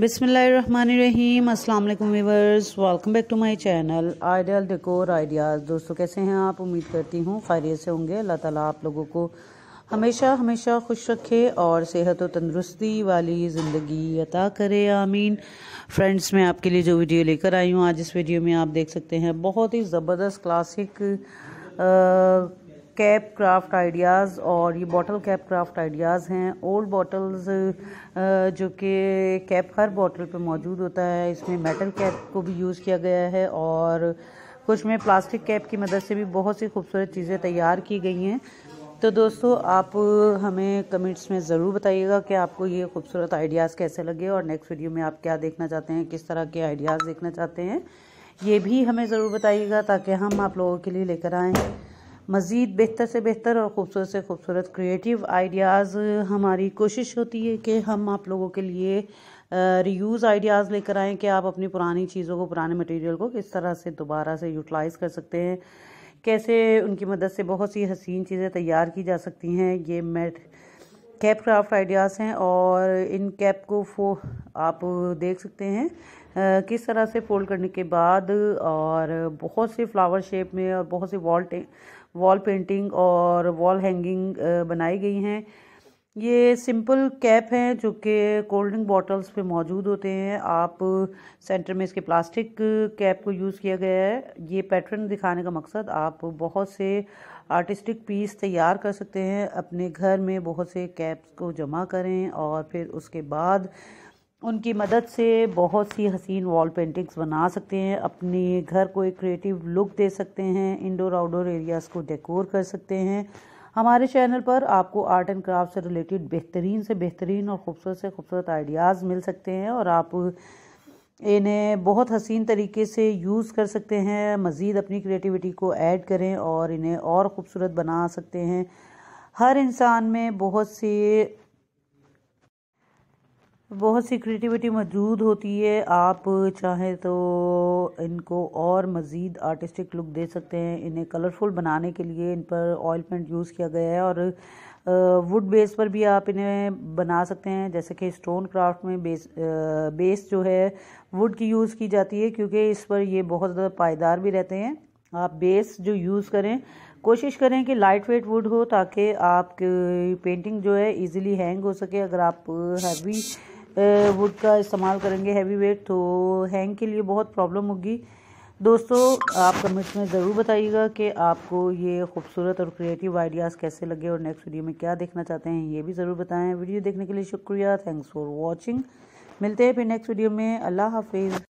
बिसमीम अस्सलाम welcome back to my channel ideal decor ideas दोस्तों कैसे हैं आप उम्मीद करती हूँ खैरियत से होंगे अल्लाह ताला आप लोगों को हमेशा हमेशा खुश रखे और सेहत और तंदरुस्ती वाली ज़िंदगी अता करे आमीन फ्रेंड्स मैं आपके लिए जो वीडियो लेकर आई हूँ आज इस वीडियो में आप देख सकते हैं बहुत ही ज़बरदस्त क्लासिक आ, कैप क्राफ्ट आइडियाज़ और ये बॉटल कैप क्राफ्ट आइडियाज़ हैं ओल्ड बॉटल्स जो कि कैप हर बॉटल पे मौजूद होता है इसमें मेटल कैप को भी यूज़ किया गया है और कुछ में प्लास्टिक कैप की मदद से भी बहुत सी खूबसूरत चीज़ें तैयार की गई हैं तो दोस्तों आप हमें कमेंट्स में ज़रूर बताइएगा कि आपको ये खूबसूरत आइडियाज़ कैसे लगे और नेक्स्ट वीडियो में आप क्या देखना चाहते हैं किस तरह के आइडियाज़ देखना चाहते हैं ये भी हमें ज़रूर बताइएगा ताकि हम आप लोगों के लिए लेकर आएँ मज़ीद बेहतर से बेहतर और ख़ूबसूरत से खूबसूरत क्रिएटिव आइडियाज़ हमारी कोशिश होती है कि हम आप लोगों के लिए रीयूज़ आइडियाज़ लेकर आएँ कि आप अपनी पुरानी चीज़ों को पुराने मटेरियल को किस तरह से दोबारा से यूटिलाइज़ कर सकते हैं कैसे उनकी मदद से बहुत सी हसीन चीज़ें तैयार की जा सकती हैं ये मैं कैप क्राफ्ट आइडियाज़ हैं और इन कैप को फो आप देख सकते हैं आ, किस तरह से फोल्ड करने के बाद और बहुत से फ्लावर शेप में और बहुत से वॉल वॉल पेंटिंग और वॉल हैंगिंग बनाई गई हैं ये सिंपल कैप हैं जो कि कोल्ड ड्रिंक बॉटल्स पे मौजूद होते हैं आप सेंटर में इसके प्लास्टिक कैप को यूज़ किया गया है ये पैटर्न दिखाने का मकसद आप बहुत से आर्टिस्टिक पीस तैयार कर सकते हैं अपने घर में बहुत से कैप्स को जमा करें और फिर उसके बाद उनकी मदद से बहुत सी हसीन वॉल पेंटिंग्स बना सकते हैं अपने घर को एक क्रिएटिव लुक दे सकते हैं इंडोर आउटडोर एरियाज़ को डेकोर कर सकते हैं हमारे चैनल पर आपको आर्ट एंड क्राफ्ट से रिलेटेड बेहतरीन से बेहतरीन और ख़ूबसूरत से खूबसूरत आइडियाज़ मिल सकते हैं और आप इन्हें बहुत हसीन तरीके से यूज़ कर सकते हैं मज़ीद अपनी क्रिएटिविटी को ऐड करें और इन्हें और ख़ूबसूरत बना सकते हैं हर इंसान में बहुत से बहुत सी क्रिएटिविटी मौजूद होती है आप चाहें तो इनको और मज़ीद आर्टिस्टिक लुक दे सकते हैं इन्हें कलरफुल बनाने के लिए इन पर ऑयल पेंट यूज़ किया गया है और वुड बेस पर भी आप इन्हें बना सकते हैं जैसे कि स्टोन क्राफ्ट में बेस बेस जो है वुड की यूज़ की जाती है क्योंकि इस पर ये बहुत ज़्यादा पायदार भी रहते हैं आप बेस जो यूज़ करें कोशिश करें कि लाइट वेट वुड हो ताकि आपकी पेंटिंग जो है इजीली हैंग हो सके अगर आप हैवी वुड का इस्तेमाल करेंगे हैवी वेट तो हैंग के लिए बहुत प्रॉब्लम होगी दोस्तों आप कमेंट्स में ज़रूर बताइएगा कि आपको ये खूबसूरत और क्रिएटिव आइडियाज़ कैसे लगे और नेक्स्ट वीडियो में क्या देखना चाहते हैं ये भी ज़रूर बताएं वीडियो देखने के लिए शुक्रिया थैंक्स फॉर वॉचिंग मिलते हैं फिर नेक्स्ट वीडियो में अल्लाह हाफिज़